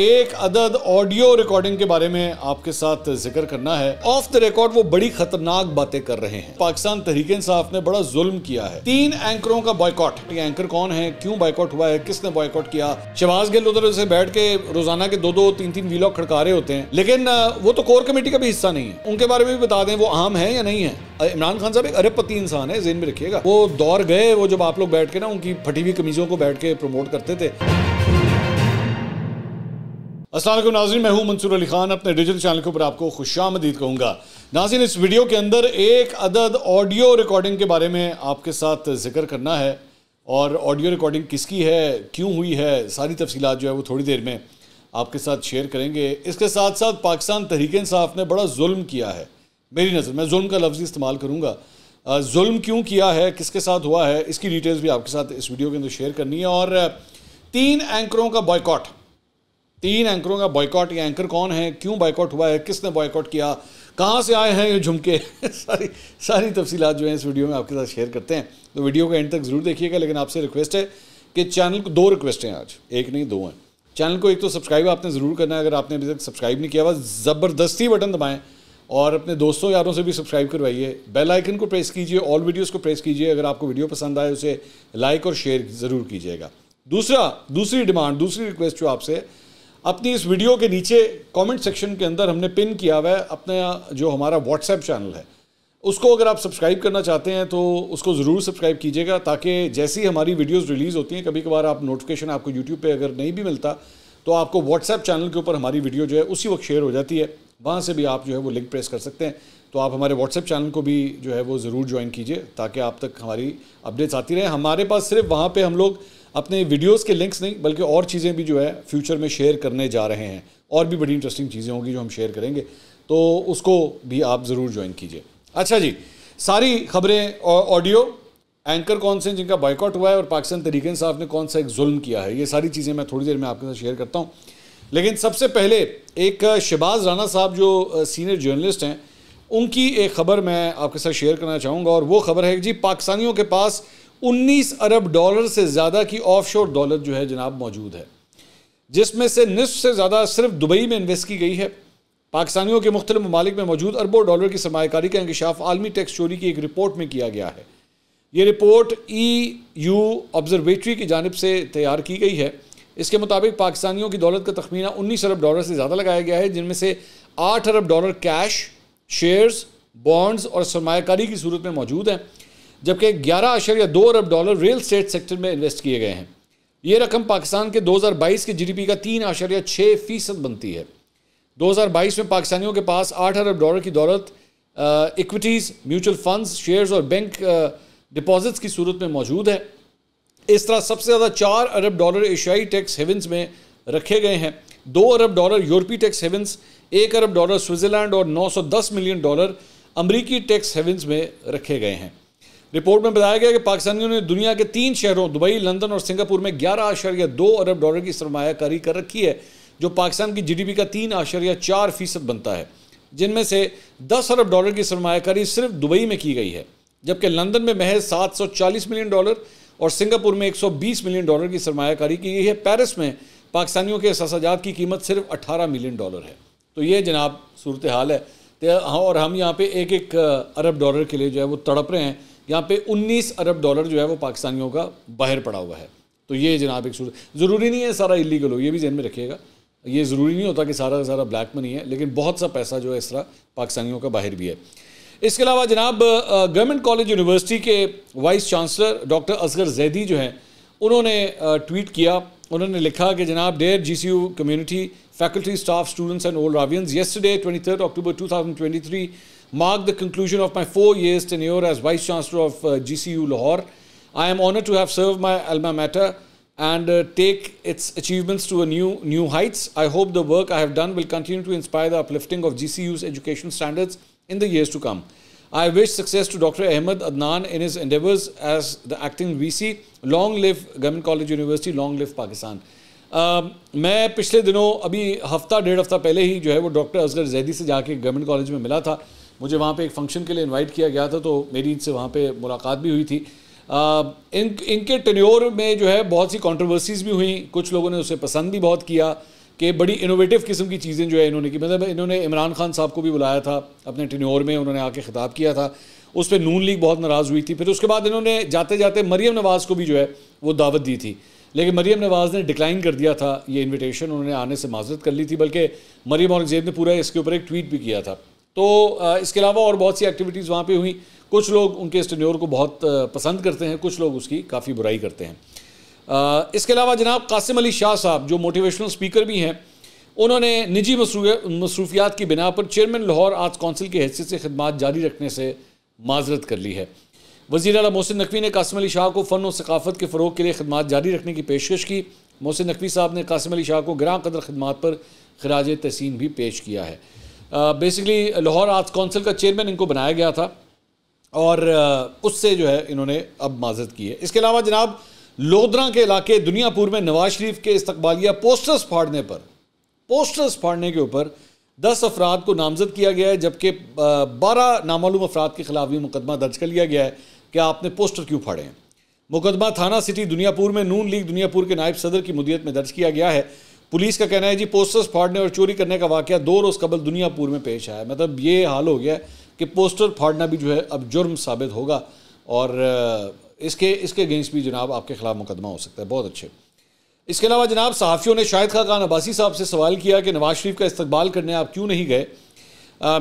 एक अदद audio recording के बारे में आपके साथ जिक्र करना है ऑफ द रिकॉर्ड वो बड़ी खतरनाक बातें कर रहे हैं पाकिस्तान तहरीके इंसाफ ने बड़ा जुल्म किया है तीन एंकरों का बॉयकॉट एंकर कौन है क्यों बॉयकॉट हुआ है किसने बॉयकॉट किया शहबाज गिल उधर से बैठ के रोजाना के दो दो तीन तीन वीलॉग खड़का रहे होते हैं लेकिन वो तो कोर कमेटी का भी हिस्सा नहीं है उनके बारे में भी बता दें वो आम है या नहीं है इमरान खान साहब एक अरबपति इंसान है जेन में रखिएगा वो दौर गए वो जब आप लोग बैठ के ना उनकी फटी हुई कमीजों को बैठ के प्रमोट करते थे असल नाजी मैं हूँ मंसूर अली खान अपने डिजिटल चैनल के ऊपर आपको खुश आमदीद कहूँगा नाजिन इस वीडियो के अंदर एक अदद ऑडियो रिकॉर्डिंग के बारे में आपके साथ जिक्र करना है और ऑडियो रिकॉर्डिंग किसकी है क्यों हुई है सारी तफसीत जो है वो थोड़ी देर में आपके साथ शेयर करेंगे इसके साथ साथ पाकिस्तान तहरीक इंसाफ ने बड़ा जुल्म किया है मेरी नज़र मैं जुल्म का लफ्ज़ इस्तेमाल करूँगा जुल्म क्यों किया है किसके साथ हुआ है इसकी डिटेल्स भी आपके साथ इस वीडियो के अंदर शेयर करनी है और तीन एंकरों का बॉयकॉट तीन एंकरों का बॉयकॉट या एंकर कौन है क्यों बॉयकॉट हुआ है किसने बॉयकॉट किया कहाँ से आए हैं ये झुमके सारी सारी तफसीलात जो है इस वीडियो में आपके साथ शेयर करते हैं तो वीडियो को एंड तक ज़रूर देखिएगा लेकिन आपसे रिक्वेस्ट है कि चैनल को दो रिक्वेस्ट हैं आज एक नहीं दो हैं चैनल को एक तो सब्सक्राइब आपने ज़रूर करना है अगर आपने अभी तक सब्सक्राइब नहीं किया हुआ ज़बरदस्ती बटन दबाएँ और अपने दोस्तों यारों से भी सब्सक्राइब करवाइए बेल आइकन को प्रेस कीजिए ऑल वीडियोस को प्रेस कीजिए अगर आपको वीडियो पसंद आए उसे लाइक और शेयर ज़रूर कीजिएगा दूसरा दूसरी डिमांड दूसरी रिक्वेस्ट जो आपसे अपनी इस वीडियो के नीचे कमेंट सेक्शन के अंदर हमने पिन किया हुआ है अपना जो हमारा व्हाट्सएप चैनल है उसको अगर आप सब्सक्राइब करना चाहते हैं तो उसको ज़रूर सब्सक्राइब कीजिएगा ताकि जैसी हमारी वीडियोस रिलीज़ होती हैं कभी कभार आप नोटिफिकेशन आपको यूट्यूब पे अगर नहीं भी मिलता तो आपको व्हाट्सएप चैनल के ऊपर हमारी वीडियो जो है उसी वक्त शेयर हो जाती है वहाँ से भी आप जो है वो लिंक प्रेस कर सकते हैं तो आप हमारे व्हाट्सएप चैनल को भी जो है वो ज़रूर ज्वाइन कीजिए ताकि आप तक हमारी अपडेट्स आती रहें हमारे पास सिर्फ वहाँ पर हम लोग अपने वीडियोस के लिंक्स नहीं बल्कि और चीज़ें भी जो है फ्यूचर में शेयर करने जा रहे हैं और भी बड़ी इंटरेस्टिंग चीज़ें होंगी जो हम शेयर करेंगे तो उसको भी आप ज़रूर ज्वाइन कीजिए अच्छा जी सारी खबरें ऑडियो एंकर कौन से जिनका बॉयकॉट हुआ है और पाकिस्तान तरीके साहब ने कौन सा एक जुल्म किया है ये सारी चीज़ें मैं थोड़ी देर में आपके साथ शेयर करता हूँ लेकिन सबसे पहले एक शहबाज राना साहब जो सीनियर जर्नलिस्ट हैं उनकी एक खबर मैं आपके साथ शेयर करना चाहूँगा और वो खबर है कि जी पाकिस्तानियों के पास 19 अरब डॉलर से ज़्यादा की ऑफशोर दौलत जो है जनाब मौजूद है जिसमें से निसफ से ज़्यादा सिर्फ दुबई में इन्वेस्ट की गई है पाकिस्तानियों के मुख्तु ममालिक में मौजूद अरबों डॉलर की सरमाकारी का इंकशाफ आलमी टैक्स चोरी की एक रिपोर्ट में किया गया है ये रिपोर्ट ई यू ऑब्जर्वेटरी की जानब से तैयार की गई है इसके मुताबिक पाकिस्तानियों की दौलत का तखमीना उन्नीस अरब डॉलर से ज़्यादा लगाया गया है जिनमें से आठ अरब डॉलर कैश शेयर्स बॉन्ड्स और सरमाकारी की सूरत में मौजूद हैं जबकि ग्यारह आशर्या दो अरब डॉलर रियल स्टेट सेक्टर में इन्वेस्ट किए गए हैं ये रकम पाकिस्तान के 2022 के जीडीपी का तीन आशर्या छः फीसद बनती है 2022 में पाकिस्तानियों के पास आठ अरब डॉलर की दौलत इक्विटीज़ म्यूचुअल फंड्स शेयर्स और बैंक डिपॉजिट्स की सूरत में मौजूद है इस तरह सबसे ज़्यादा चार अरब डॉलर एशियाई टैक्स हेवन्स में रखे गए हैं दो अरब डॉलर यूरोपी टैक्स हेवन्स एक अरब डॉलर स्विट्ज़रलैंड और 910 मिलियन डॉलर अमरीकी टैक्स हेवन्स में रखे गए हैं रिपोर्ट में बताया गया कि पाकिस्तानियों ने दुनिया के तीन शहरों दुबई लंदन और सिंगापुर में ग्यारह आशर्या दो अरब डॉलर की सरमाकारी कर रखी है जो पाकिस्तान की जीडीपी का तीन आशर्या चार फीसद बनता है जिनमें से दस अरब डॉलर की सरमाकारी सिर्फ दुबई में की गई है जबकि लंदन में महज सात मिलियन डॉलर और सिंगापुर में एक मिलियन डॉलर की सरमाकारी की गई है पैरिस में पाकिस्तानियों के असाजात की कीमत सिर्फ अट्ठारह मिलियन डॉलर है तो ये जनाब सूरत हाल है तो हाँ, और हम यहाँ पर एक एक अरब डॉलर के लिए जो है वो तड़प रहे हैं यहाँ पे 19 अरब डॉलर जो है वो पाकिस्तानियों का बाहर पड़ा हुआ है तो ये जनाब एक सूरत ज़रूरी नहीं है सारा इलीगल हो ये भी जहन में रखिएगा ये ज़रूरी नहीं होता कि सारा सारा ब्लैक मनी है लेकिन बहुत सा पैसा जो है इस तरह पाकिस्तानियों का बाहर भी है इसके अलावा जनाब गवर्नमेंट कॉलेज यूनिवर्सिटी के vice chancellor doctor Asghar Zaidi जो हैं उन्होंने ट्वीट किया उन्होंने लिखा कि जनाब dear G C U community faculty staff students and old Ravians yesterday twenty third October two thousand twenty three marked the conclusion of my four years tenure as Vice Chancellor of uh, GCU Lahore. I am honored to have served my alma mater and uh, take its achievements to a new new heights. I hope the work I have done will continue to inspire the uplifting of GCU's education standards in the years to come. I wish success to Dr. Ahmed Adnan in his endeavors as the acting VC. Long live Government College University, long live Pakistan. मैं पिछले दिनों अभी हफ्ता डेढ़ हफ्ता पहले ही जो है वो डॉक्टर असगर जैदी से जाके गवर्नमेंट कॉलेज में मिला था मुझे वहाँ पे एक फंक्शन के लिए इनवाइट किया गया था तो मेरी इनसे वहाँ पे मुलाकात भी हुई थी आ, इन इनके टेन्योर में जो है बहुत सी कॉन्ट्रोवर्सीज़ भी हुई कुछ लोगों ने उसे पसंद भी बहुत किया कि बड़ी इनोवेटिव किस्म की चीज़ें जो है इन्होंने की मतलब इन्होंने इमरान खान साहब को भी बुलाया था अपने टेन्योर में उन्होंने आके ख़िताब किया था उस पर नून लीग बहुत नाराज़ हुई थी फिर उसके बाद इन्होंने जाते जाते मरीम नवाज़ को भी जो है वो दावत दी थी लेकिन मरीम नवाज़ ने डिक्लाइन कर दिया था ये इनविटेशन उन्होंने आने से माजरत कर ली थी बल्कि मरीम औरंगजेब ने पूरा इसके ऊपर एक ट्वीट भी किया था तो इसके अलावा और बहुत सी एक्टिविटीज़ वहाँ पे हुई कुछ लोग उनके स्टेन्योर को बहुत पसंद करते हैं कुछ लोग उसकी काफ़ी बुराई करते हैं इसके अलावा जनाब कासिम अली शाह साहब जो मोटिवेशनल स्पीकर भी हैं उन्होंने निजी मसरूफियात की बिना पर चेयरमैन लाहौर आर्ट्स कौंसिल की हैसियत से खदमात जारी रखने से माजरत कर ली है वजी अला मोहसिन नकवी ने कासिम अली शाह को फ़न और सकाफत के फ़रोग के लिए खदमात जारी रखने की पेशकश की मोहसिन नकवी साहब ने कासिम अली शाह को ग्रां कदर खदमात पर खराज तहसीन भी पेश किया है बेसिकली लाहौर आर्ट्स काउंसिल का चेयरमैन इनको बनाया गया था और uh, उससे जो है इन्होंने अब माजत की है इसके अलावा जनाब लोदरा के इलाके दुनियापुर में नवाज शरीफ के इस्तबालिया पोस्टर्स फाड़ने पर पोस्टर्स फाड़ने के ऊपर दस अफराद को नामजद किया गया है जबकि uh, बारह नामालूम अफराद के खिलाफ भी मुकदमा दर्ज कर लिया गया है कि आपने पोस्टर क्यों फाड़े हैं मुकदमा थाना सिटी दुनियापुर में नून लीग दुनियापुर के नायब सदर की मुदियत में दर्ज किया गया है पुलिस का कहना है जी पोस्टर्स फाड़ने और चोरी करने का वाक्य दो रोज़ कबल दुनिया पूर्व में पेश आया मतलब ये हाल हो गया कि पोस्टर फाड़ना भी जो है अब जुर्म साबित होगा और इसके इसके अगेंस्ट भी जनाब आपके ख़िलाफ़ मुकदमा हो सकता है बहुत अच्छे इसके अलावा जनाब सहाफ़ियों ने शाहिद खान अब्बासी साहब से सवाल किया कि नवाज़ शरीफ का इस्तबाल करने आप क्यों नहीं गए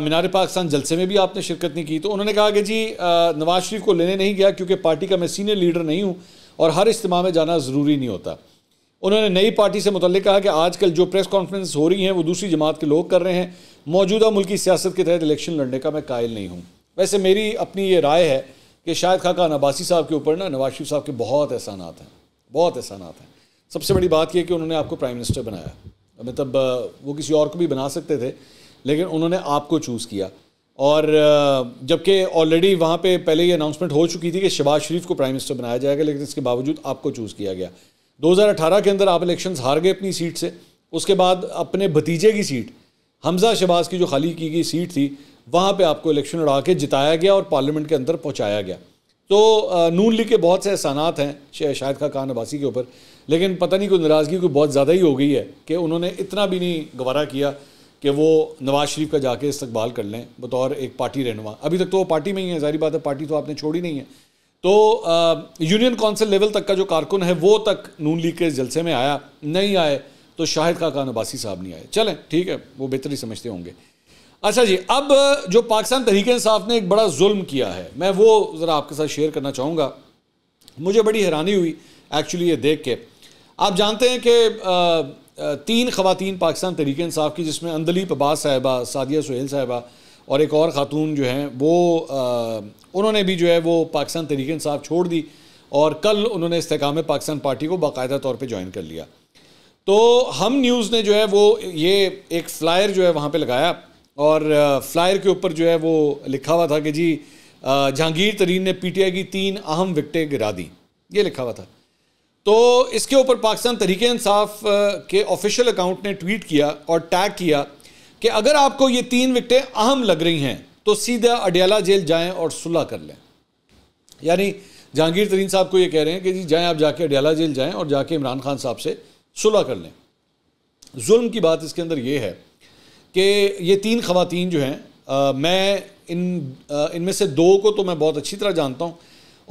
मीनार पाकिस्तान जलसे में भी आपने शिरकत नहीं की तो उन्होंने कहा कि जी नवाज़ शरीफ को लेने नहीं गया क्योंकि पार्टी का मैं सीनियर लीडर नहीं हूँ और हर इज्तम में जाना ज़रूरी नहीं होता उन्होंने नई पार्टी से मुतल कहा कि आजकल जो प्रेस कॉन्फ्रेंस हो रही हैं वो दूसरी जमात के लोग कर रहे हैं मौजूदा मुल्की सियासत के तहत इलेक्शन लड़ने का मैं कायल नहीं हूँ वैसे मेरी अपनी ये राय है कि शायद खाकान अब्बासी साहब के ऊपर ना नवाज शरीफ साहब के बहुत एहसान हैं बहुत एहसान हैं सबसे बड़ी बात यह कि उन्होंने आपको प्राइम मिनिस्टर बनाया मतलब वो किसी और को भी बना सकते थे लेकिन उन्होंने आपको चूज़ किया और जबकि ऑलरेडी वहाँ पे पहले ये अनाउंसमेंट हो चुकी थी कि शबाज शरीफ को प्राइम मिनिस्टर बनाया जाएगा लेकिन इसके बावजूद आपको चूज़ किया गया 2018 के अंदर आप इलेक्शंस हार गए अपनी सीट से उसके बाद अपने भतीजे की सीट हमजा शहबाज की जो खाली की गई सीट थी वहाँ पे आपको इलेक्शन लड़ा के जिताया गया और पार्लियामेंट के अंदर पहुँचाया गया तो नून लीग के बहुत से एहसान हैं शाहिद खा खान अब्बासी के ऊपर लेकिन पता नहीं कोई नाराज़गी कोई बहुत ज़्यादा ही हो गई है कि उन्होंने इतना भी नहीं गवारा किया कि वो नवाज़ शरीफ का जाके इस्तबाल कर लें बतौर एक पार्टी रहनुमा अभी तक तो वो पार्टी में ही है जारी बात है पार्टी तो आपने छोड़ी नहीं है तो यूनियन काउंसिल लेवल तक का जो कारकुन है वो तक नून लीग के जलसे में आया नहीं आए तो शाहिद खाकान नबासी साहब नहीं आए चलें ठीक है वो बेहतरी समझते होंगे अच्छा जी अब जो पाकिस्तान तहरीक साहब ने एक बड़ा जुल्म किया है मैं वो ज़रा आपके साथ शेयर करना चाहूँगा मुझे बड़ी हैरानी हुई एक्चुअली ये देख के आप जानते हैं कि तीन खातन पाकिस्तान तहरीक की जिसमें अंदली पबास साहिबा सादिया सुहेल साहिबा और एक और ख़ातून जो हैं वो उन्होंने भी जो है वो पाकिस्तान तरीके इंसाफ छोड़ दी और कल उन्होंने इसकाम पाकिस्तान पार्टी को बाकायदा तौर पर ज्वाइन कर लिया तो हम न्यूज़ ने जो है वो ये एक फ़्लायर जो है वहाँ पर लगाया और फ्लायर के ऊपर जो है वो लिखा हुआ था कि जी जहांगीर तरीन ने पीटीआई की तीन अहम विकटें गिरा दी ये लिखा हुआ था तो इसके ऊपर पाकिस्तान तरीके इंसाफ के ऑफिशियल अकाउंट ने ट्वीट किया और टैग किया कि अगर आपको ये तीन विकटें अहम लग रही हैं तो सीधा अडियाला जेल जाएं और सुलह कर लें यानी जहांगीर तरीन साहब को ये कह रहे हैं कि जी जाएं आप जाके अडियाला जेल जाएं और जाके इमरान खान साहब से सुलह कर लें जुल्म की बात इसके अंदर ये है कि ये तीन खवतिन जो हैं मैं इन इनमें से दो को तो मैं बहुत अच्छी तरह जानता हूँ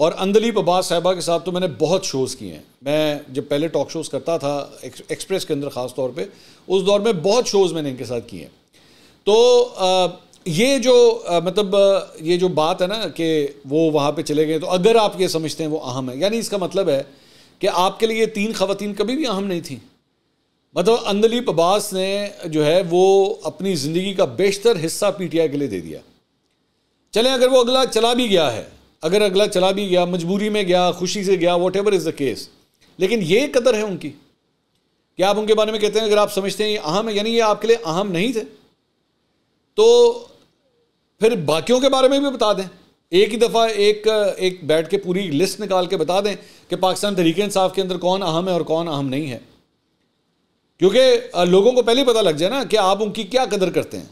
और अंदलीप अब्बास साहबा के साथ तो मैंने बहुत शोज़ किए हैं मैं जब पहले टॉक शोज़ करता था एक्सप्रेस के अंदर ख़ास तौर पे उस दौर में बहुत शोज़ मैंने इनके साथ किए हैं तो ये जो मतलब ये जो बात है ना कि वो वहाँ पे चले गए तो अगर आप ये समझते हैं वो अहम है यानी इसका मतलब है कि आपके लिए तीन खातन कभी भी अहम नहीं थी मतलब अंदलीप अब्बास ने जो है वो अपनी ज़िंदगी का बेशतर हिस्सा पीटीआई के लिए दे दिया चलें अगर वो अगला चला भी गया है अगर अगला चला भी गया मजबूरी में गया खुशी से गया whatever is the case लेकिन ये कदर है उनकी क्या आप उनके बारे में कहते हैं अगर आप समझते हैं ये अहम है यानी ये आपके लिए अहम नहीं थे तो फिर बाकियों के बारे में भी बता दें एक ही दफ़ा एक एक बैठ के पूरी लिस्ट निकाल के बता दें कि पाकिस्तान तरीके इंसाफ के अंदर कौन अहम है और कौन अहम नहीं है क्योंकि लोगों को पहले ही पता लग जाए ना कि आप उनकी क्या कदर करते हैं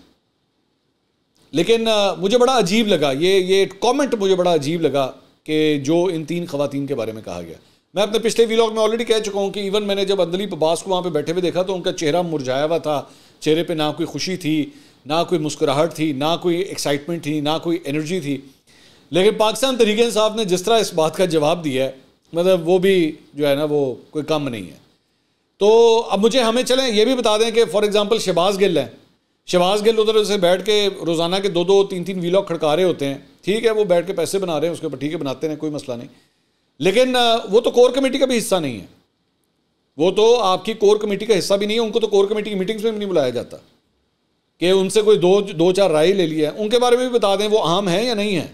लेकिन मुझे बड़ा अजीब लगा ये ये कमेंट मुझे बड़ा अजीब लगा कि जो इन तीन खवतिन के बारे में कहा गया मैं अपने पिछले वीलॉग में ऑलरेडी कह चुका हूँ कि इवन मैंने जब अंदली अब्बास को वहाँ पर बैठे हुए देखा तो उनका चेहरा मुरझाया हुआ था चेहरे पर ना कोई खुशी थी ना कोई मुस्कुराहट थी ना कोई एक्साइटमेंट थी ना कोई एनर्जी थी लेकिन पाकिस्तान तरीके साहब ने जिस तरह इस बात का जवाब दिया है मतलब वो भी जो है ना वो कोई कम नहीं है तो अब मुझे हमें चलें ये भी बता दें कि फॉर एग्ज़ाम्पल शहबाज गिल हैं शहबाज गिल उधर उसे बैठ के रोज़ाना के दो दो तीन तीन वीलॉग खड़का रहे होते हैं ठीक है वो बैठ के पैसे बना रहे हैं उसके ऊपर ठीक है बनाते हैं कोई मसला नहीं लेकिन वो तो कोर कमेटी का भी हिस्सा नहीं है वो तो आपकी कोर कमेटी का हिस्सा भी नहीं है उनको तो कोर कमेटी की मीटिंग्स में भी नहीं बुलाया जाता कि उनसे कोई दो दो चार राय ले ली है उनके बारे में भी बता दें वो आम है या नहीं है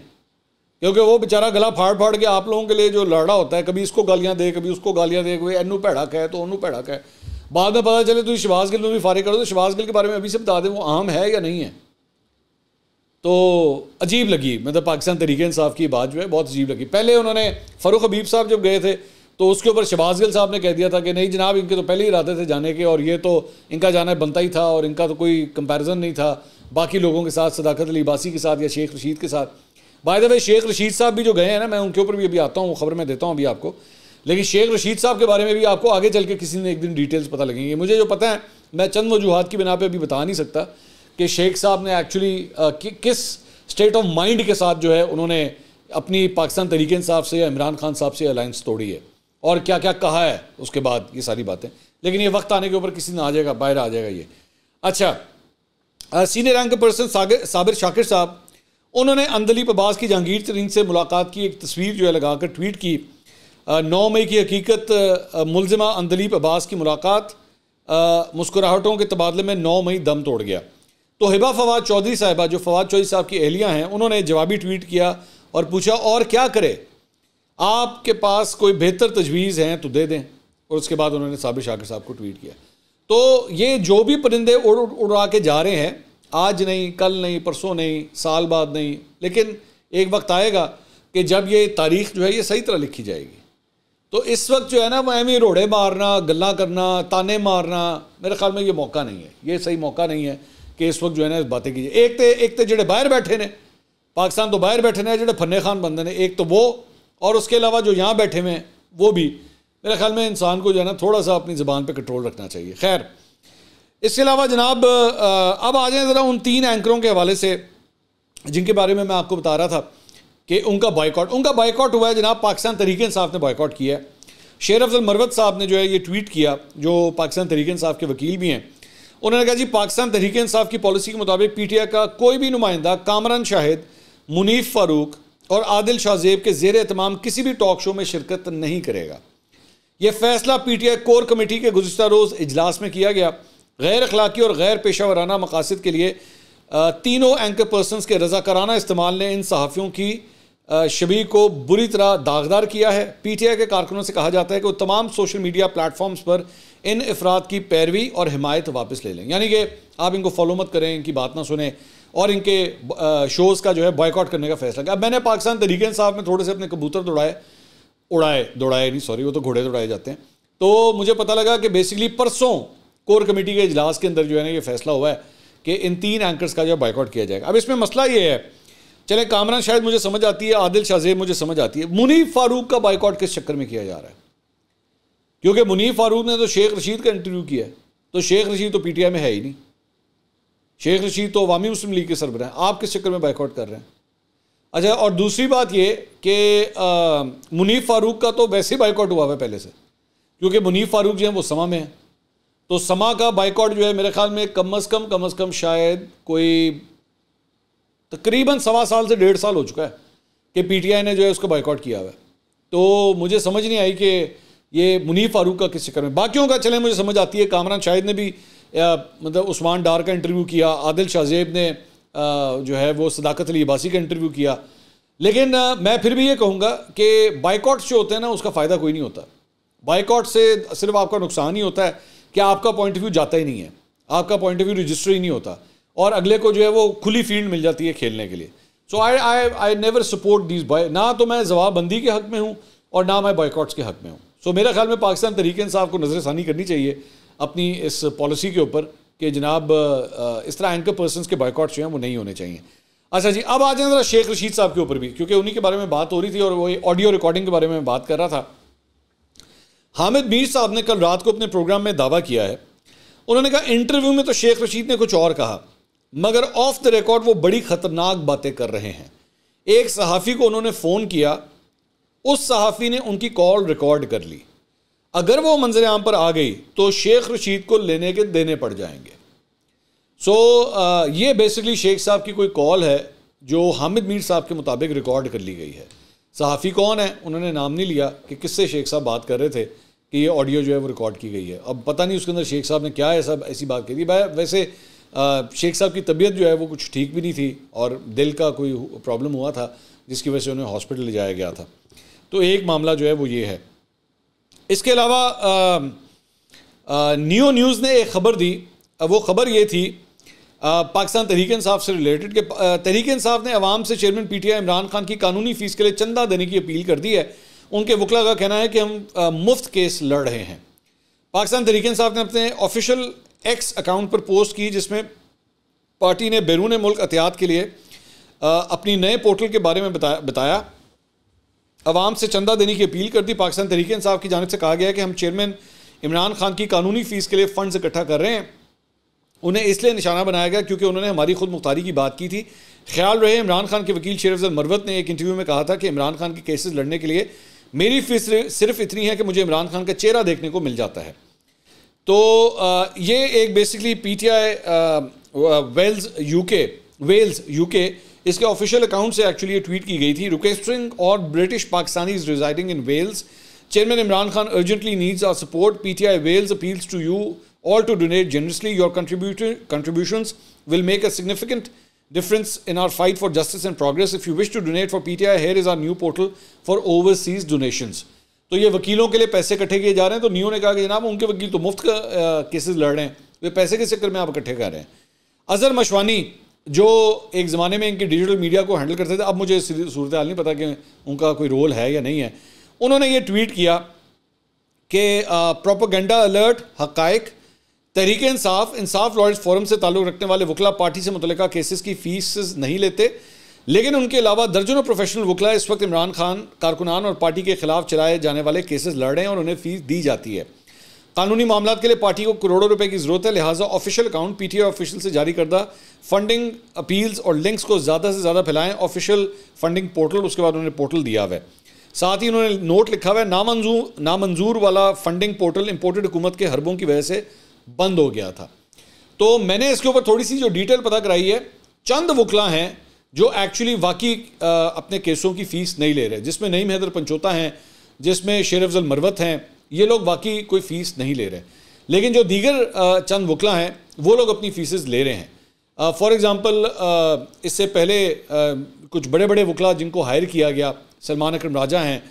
क्योंकि वो बेचारा गला फाड़ फाड़ के आप लोगों के लिए जो लड़ा होता है कभी इसको गालियाँ दे कभी उसको गालियाँ दे कोई एनू भैड़क है तो ओनू भैड़ा है बाद में पता चले तो शिवास गिल में भी फारिग करो तो शबाज गिल के बारे में अभी से बता दें वो आम है या नहीं है तो अजीब लगी मतलब पाकिस्तान तरीके इंसाफ की बात जो है बहुत अजीब लगी पहले उन्होंने फरूख़ हबीब साहब जब गए थे तो उसके ऊपर शबाज गिल साहब ने कह दिया था कि नहीं जनाब इनके तो पहले ही इरादे थे जाने के और ये तो इनका जाना बनता ही था और इनका तो कोई कंपैरिजन नहीं था बाकी लोगों के साथ सदाकत बासी के साथ या शेख रशीद के साथ by the way Sheikh Rashid साहब भी जो गए हैं ना मैं उनके ऊपर भी अभी आता हूँ खबर में देता हूँ अभी आपको लेकिन शेख रशीद साहब के बारे में भी आपको आगे चल के किसी ने एक दिन डिटेल्स पता लगेंगे मुझे जो पता है मैं चंद वजूहत की बिना पर अभी बता नहीं सकता कि शेख साहब ने एक्चुअली कि, किस स्टेट ऑफ माइंड के साथ जो है उन्होंने अपनी पाकिस्तान तरीके इंसाफ से या इमरान खान साहब से अलायंस तोड़ी है और क्या क्या कहा है उसके बाद ये सारी बातें लेकिन ये वक्त आने के ऊपर किसी ने आ जाएगा बाहर आ जाएगा ये अच्छा senior rank person Sagar Sabir Shakir साहब उन्होंने अंदलीप अब्बास की जहांगीर तरीन से मुलाकात की एक तस्वीर जो है लगाकर ट्वीट की नौ मई की हकीकत मुलजमा अंदलीप अब्बास की मुलाकात मुस्कुराहटों के तबादले में नौ मई दम तोड़ गया तो हिबा फवाद चौधरी साहिबा जो फवाद चौधरी साहब की अहलियाँ हैं उन्होंने जवाबी ट्वीट किया और पूछा और क्या करे आपके पास कोई बेहतर तजवीज़ हैं तो दे दें और उसके बाद उन्होंने साबिर शाकिर साहब को ट्वीट किया तो ये जो भी परिंदे उड़ उड़ा के जा रहे हैं आज नहीं कल नहीं परसों नहीं साल बाद नहीं लेकिन एक वक्त आएगा कि जब ये तारीख जो है ये सही तरह लिखी जाएगी तो इस वक्त जो है ना मैं भी रोड़े मारना गला करना ताने मारना मेरे ख्याल में ये मौका नहीं है ये सही मौका नहीं है कि इस वक्त जो है ना इस बातें कीजिए एक तो एक तो जो बाहर बैठे ने पाकिस्तान तो बाहर बैठे ने जो फन्ने खान बंदे ने एक तो वो और उसके अलावा जो यहाँ बैठे हुए हैं वो भी मेरे ख्याल में इंसान को जो है ना थोड़ा सा अपनी ज़बान पर कंट्रोल रखना चाहिए खैर इसके अलावा जनाब अब आ जाएँ ज़रा उन तीन एंकरों के हवाले से जिनके बारे में मैं आपको बता रहा था कि उनका बाइकआउट उनका बाइकआउट हुआ है जनाब पाकिस्तान तरीके इंसाफ ने बाइकआउट किया है शेर अफजल मरवत साहब ने जो है ये ट्वीट किया जो पाकिस्तान तरीक इंसाफ के वकील भी हैं उन्होंने कहा जी पाकिस्तान तरीक इंसाफ की पॉलिसी के मुताबिक पी टी आई का कोई भी नुमाइंदा कामरान शाहिद मुनीफ फारूक और आदिल शाहजेब के जेर तमाम किसी भी टॉक शो में शिरकत नहीं करेगा यह फैसला P T I core committee के गुजशत रोज़ इजलास में किया गया गैर अखलाकी और गैर पेशा वाराना मकासद के लिए तीनों एंकर पर्सन के रजाकाराना इस्तेमाल ने इन सहाफ़ियों की शबी को बुरी तरह दागदार किया है पी टी आई के कारकुनों से कहा जाता है कि वो तमाम सोशल मीडिया प्लेटफॉर्म्स पर इन अफराद की पैरवी और हमायत वापस ले लें यानी कि आप इनको फॉलो मत करें इनकी बात ना सुने और इनके शोज़ का जो है बॉयकॉट करने का फैसला किया अब मैंने पाकिस्तान तरीके साहब में थोड़े से अपने कबूतर दौड़ाए उड़ाए दौड़ाए नहीं सॉरी वो तो घोड़े दौड़ाए जाते हैं तो मुझे पता लगा कि बेसिकली परसों कोर कमेटी के इजलास के अंदर जो है ना ये फैसला हुआ है कि इन तीन एंकर्स का जो है बाइकआउट किया जाएगा अब इसमें मसला ये है चले कामरान शायद मुझे समझ आती है आदिल शाहजेब मुझे समझ आती है मुनीफ फारूक का बाइकआउट किस चक्कर में किया जा रहा है क्योंकि मुनीफ फारूक ने तो शेख रशीद का इंटरव्यू किया है तो शेख रशीद तो पीटीआई में है ही नहीं शेख रशीद तो अवामी मुस्लिम लीग के सरबरा हैं आप किस चक्कर में बैकआउट कर रहे हैं अच्छा और दूसरी बात ये कि मुनीफ फारूक का तो वैसे ही बाइकआउट हुआ है पहले से क्योंकि मुनीफ फारूक जो है वो समा में है तो समा का बाइकआउट जो है मेरे ख्याल में कम अज़ कम कम अज़ कम शायद कोई तकरीबन सवा साल से डेढ़ साल हो चुका है कि पीटीआई ने जो है उसको बाइकआउट किया हुआ है तो मुझे समझ नहीं आई कि ये मुनीफ फारूक का किस चक्कर में बाकियों का चले मुझे समझ आती है कामरान शाहिद ने भी मतलब उस्मान डार का इंटरव्यू किया आदिल शाहजेब ने आ, जो है वो सदाकत अली अबासी का इंटरव्यू किया लेकिन आ, मैं फिर भी ये कहूँगा कि बाइकॉट्स जो होते हैं ना उसका फ़ायदा कोई नहीं होता बाइकआउट से सिर्फ आपका नुकसान ही होता है कि आपका पॉइंट ऑफ व्यू जाता ही नहीं है आपका पॉइंट ऑफ व्यू रजिस्टर ही नहीं होता और अगले को जो है वो खुली फील्ड मिल जाती है खेलने के लिए so I I I never support these बाय ना तो मैं जवाबबंदी के हक में हूँ और ना मैं बॉयकॉट्स के हक में हूँ सो so, मेरा ख्याल में पाकिस्तान तरीके इंसाफ को नज़रसानी करनी चाहिए अपनी इस पॉलिसी के ऊपर कि जनाब इस तरह एंकर पर्सन के बॉयकॉट जो हैं वो नहीं होने चाहिए अच्छा जी अब आ जाए ज़रा शेख रशीद साहब के ऊपर भी क्योंकि उन्हीं के बारे में बात हो रही थी और वो ऑडियो रिकॉर्डिंग के बारे में बात कर रहा था हामिद मीर साहब ने कल रात को अपने प्रोग्राम में दावा किया है उन्होंने कहा इंटरव्यू में तो शेख रशीद ने कुछ और कहा मगर ऑफ द रिकॉर्ड वो बड़ी ख़तरनाक बातें कर रहे हैं एक सहाफ़ी को उन्होंने फ़ोन किया उस सहाफ़ी ने उनकी कॉल रिकॉर्ड कर ली अगर वो मंजर आम पर आ गई तो शेख रशीद को लेने के देने पड़ जाएंगे सो so, uh, ये बेसिकली शेख साहब की कोई कॉल है जो हामिद मीर साहब के मुताबिक रिकॉर्ड कर ली गई है सहाफ़ी कौन है उन्होंने नाम नहीं लिया कि किससे शेख साहब बात कर रहे थे कि ये ऑडियो जो है वो रिकॉर्ड की गई है अब पता नहीं उसके अंदर शेख साहब ने क्या ऐसा ऐसी बात कही भाई वैसे uh, शेख साहब की तबीयत जो है वो कुछ ठीक भी नहीं थी और दिल का कोई प्रॉब्लम हुआ था जिसकी वजह से उन्हें हॉस्पिटल ले जाया गया था तो एक मामला जो है वो ये है इसके अलावा न्यू न्यूज़ ने एक खबर दी वो खबर ये थी पाकिस्तान तहरीक साहब से रिलेटेड कि तहरीक साहब ने अवाम से chairman P T I Imran Khan की कानूनी फ़ीस के लिए चंदा देने की अपील कर दी है उनके वकला का कहना है कि हम आ, मुफ्त केस लड़ रहे हैं पाकिस्तान तहरीक साहब ने अपने ऑफिशियल एक्स अकाउंट पर पोस्ट की जिसमें पार्टी ने बैरून मुल्क एहतियात के लिए आ, अपनी नए पोर्टल के बारे में बताया बताया आवाम से चंदा देने की अपील कर दी पाकिस्तान तरीके इंसाफ की जानब से कहा गया कि हम चेयरमैन इमरान खान की कानूनी फ़ीस के लिए फ़ंड्स इकट्ठा कर रहे हैं उन्हें इसलिए निशाना बनाया गया क्योंकि उन्होंने हमारी खुद मुख्तारी की बात की थी ख्याल रहे इमरान खान के वकील शेर अफजल मरवत ने एक इंटरव्यू में कहा था कि इमरान खान के केसेस लड़ने के लिए मेरी फीस सिर्फ इतनी है कि मुझे इमरान खान का चेहरा देखने को मिल जाता है तो ये एक basically P T I Wales U K Wales U K इसके ऑफिशियल अकाउंट से एक्चुअली ट्वीट की गई थी रुकेश और British Pakistani residing in Wales chairman Imran Khan urgently needs our support PTI Wales appeals to you all to donate generously your contribution will make a significant difference in our fight for justice and progress if you wish to donate for P T I here is our new portal for overseas donation तो ये वकीलों के लिए पैसे इकट्ठे किए जा रहे हैं तो न्यू ने कहा कि जनाब उनके वकील तो मुफ्त केसेज लड़ रहे हैं वे तो पैसे के चक्कर में आप इकट्ठे कर रहे हैं अजहर मशवानी जो एक ज़माने में इनकी डिजिटल मीडिया को हैंडल करते थे अब मुझे सूरत हाल नहीं पता कि उनका कोई रोल है या नहीं है उन्होंने ये ट्वीट किया कि प्रोपोगंडा अलर्ट हक तहरीक इंसाफ इंसाफ लॉयर्स फोरम से ताल्लुक़ रखने वाले वकला पार्टी से मुतल केसेस की फ़ीस नहीं लेते लेकिन उनके अलावा दर्जनों प्रोफेशनल वकला इस वक्त इमरान खान कारकुनान और पार्टी के खिलाफ चलाए जाने वाले केसेस लड़ रहे हैं और उन्हें फ़ीस दी जाती है कानूनी मामला के लिए पार्टी को करोड़ों रुपए की जरूरत है लिहाजा ऑफिशियल अकाउंट पीटीए ऑफिशियल से जारी करदा फंडिंग अपील्स और लिंक्स को ज़्यादा से ज़्यादा फैलाएं ऑफिशियल फंडिंग पोर्टल उसके बाद उन्होंने पोर्टल दिया हुआ है साथ ही उन्होंने नोट लिखा हुआ है नामंजूर नामंजूर वाला फंडिंग पोर्टल इम्पोर्टेड हुकूमत के हरबों की वजह से बंद हो गया था तो मैंने इसके ऊपर थोड़ी सी जो डिटेल पता कराई है चंद वकला हैं जो एक्चुअली वाकई अपने केसों की फ़ीस नहीं ले रहे जिसमें नईम हैदर पंचोता हैं जिसमें शेर अफजल मरवत हैं ये लोग बाकी कोई फ़ीस नहीं ले रहे लेकिन जो दीगर चंद वकला हैं वो लोग अपनी फ़ीसेस ले रहे हैं फॉर एग्ज़ाम्पल इससे पहले कुछ बड़े बड़े वकला जिनको हायर किया गया सलमान अक्रम राजा हैं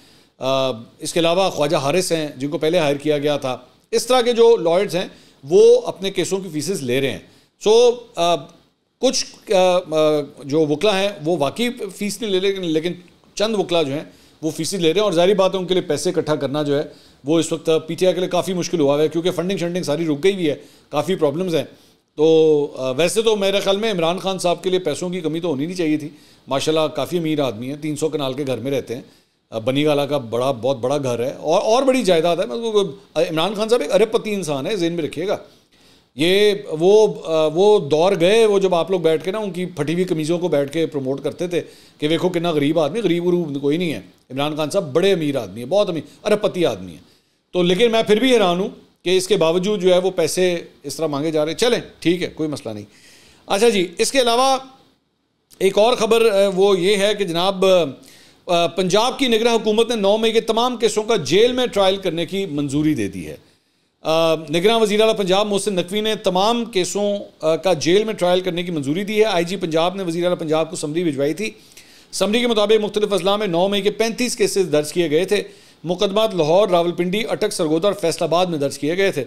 इसके अलावा ख्वाजा हारिस हैं जिनको पहले हायर किया गया था इस तरह के जो लॉयर्स हैं वो अपने केसों की फ़ीसेस ले रहे हैं सो so, कुछ जो वकला हैं वो वाकई फ़ीस नहीं ले रहे लेकिन चंद वकला जो हैं वो फीसें ले रहे हैं और जारी बात है उनके लिए पैसे इकट्ठा करना जो है वो इस वक्त पीटीआई के लिए काफ़ी मुश्किल हुआ है क्योंकि फंडिंग शंडिंग सारी रुक गई हुई है काफ़ी प्रॉब्लम्स हैं तो वैसे तो मेरे ख्याल में इमरान खान साहब के लिए पैसों की कमी तो होनी नहीं चाहिए थी माशाल्लाह काफ़ी अमीर आदमी हैं तीन सौ कनाल के घर में रहते हैं बनी गाला का बड़ा बहुत बड़ा घर है और और बड़ी जायदाद है मतलब इमरान खान साहब एक अरबपति इंसान है जेन में रखिएगा ये वो वो दौर गए वो जब आप लोग बैठ के ना उनकी फटी हुई कमीज़ों को बैठ के प्रमोट करते थे कि देखो कितना गरीब आदमी गरीब वरूब कोई नहीं है इमरान खान साहब बड़े अमीर आदमी है बहुत अमीर अरबपति आदमी है तो लेकिन मैं फिर भी हैरान हूँ कि इसके बावजूद जो है वो पैसे इस तरह मांगे जा रहे चलें ठीक है कोई मसला नहीं अच्छा जी इसके अलावा एक और ख़बर वो ये है कि जनाब पंजाब की निगरान हुकूमत ने नौ मई के तमाम केसों का जेल में ट्रायल करने की मंजूरी दे दी है निगरान वजी अला पंजाब मोहसिन नकवी ने तमाम केसों का जेल में ट्रायल करने की मंजूरी दी है आई जी पंजाब ने वजी अला पंजाब को समरी भिजवाई थी समरी के मुताबिक मुख्तलिफ अजला में नौ मई के पैंतीस केसेज दर्ज किए गए थे मुकदमा लाहौर रावलपिंडी अटक सरगोदा और फैसलाबाद में दर्ज किए गए थे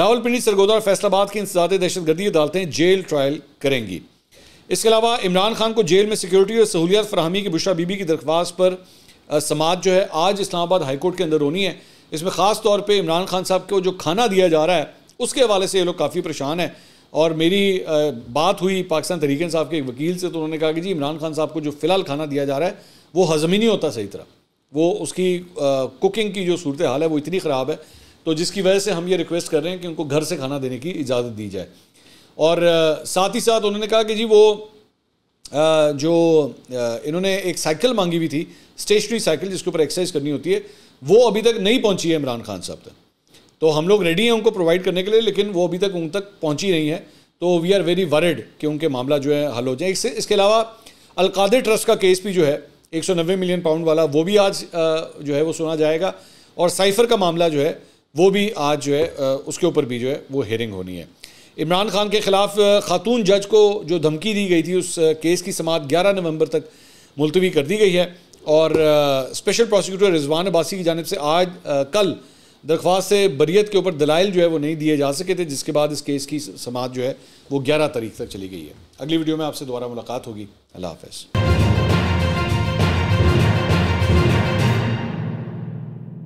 रावलपिंडी सरगोदा और फैसलाबाद की दहशत दहशतगर्दी अदालतें जेल ट्रायल करेंगी इसके अलावा इमरान खान को जेल में सिक्योरिटी और सहूलियत फरहमी की बुशा बीबी की दरख्वास्त पर समाज जो है आज इस्लामाबाद हाईकोर्ट के अंदर होनी है इसमें ख़ास तौर पर इमरान खान साहब को जो खाना दिया जा रहा है उसके हवाले से ये लोग काफ़ी परेशान हैं और मेरी बात हुई पाकिस्तान तरीकन साहब के एक वकील से तो उन्होंने कहा कि जी इमरान खान साहब को जो फ़िलहाल खाना दिया जा रहा है वो हज़म ही नहीं होता सही तरह वो उसकी कुकिंग की जो सूरत हाल है वो इतनी ख़राब है तो जिसकी वजह से हम ये रिक्वेस्ट कर रहे हैं कि उनको घर से खाना देने की इजाज़त दी जाए और साथ ही साथ उन्होंने कहा कि जी वो जो इन्होंने एक साइकिल मांगी हुई थी स्टेशनरी साइकिल जिसके ऊपर एक्सरसाइज करनी होती है वो अभी तक नहीं पहुंची है इमरान खान साहब तक तो हम लोग रेडी हैं उनको प्रोवाइड करने के लिए लेकिन वो अभी तक उन तक पहुंची नहीं है तो वी आर वेरी वरिड कि उनके मामला जो है हल हो जाए इससे इसके अलावा अलकादे ट्रस्ट का केस भी जो है 190 मिलियन पाउंड वाला वो भी आज जो है वो सुना जाएगा और साइफर का मामला जो है वो भी आज जो है उसके ऊपर भी जो है वो हेयरिंग होनी है इमरान खान के ख़िलाफ़ खातून जज को जो धमकी दी गई थी उस केस की समात 11 नवंबर तक मुलतवी कर दी गई है और स्पेशल प्रोसिक्यूटर रिजवान अब्बासी की जानब से आज कल दरख्वास्त से बरीत के ऊपर दलाइल जो है वो नहीं दिए जा सके थे जिसके बाद इस केस की समात जो है वो ग्यारह तारीख तक चली गई है अगली वीडियो में आपसे दोबारा मुलाकात होगी अल्लाह हाफ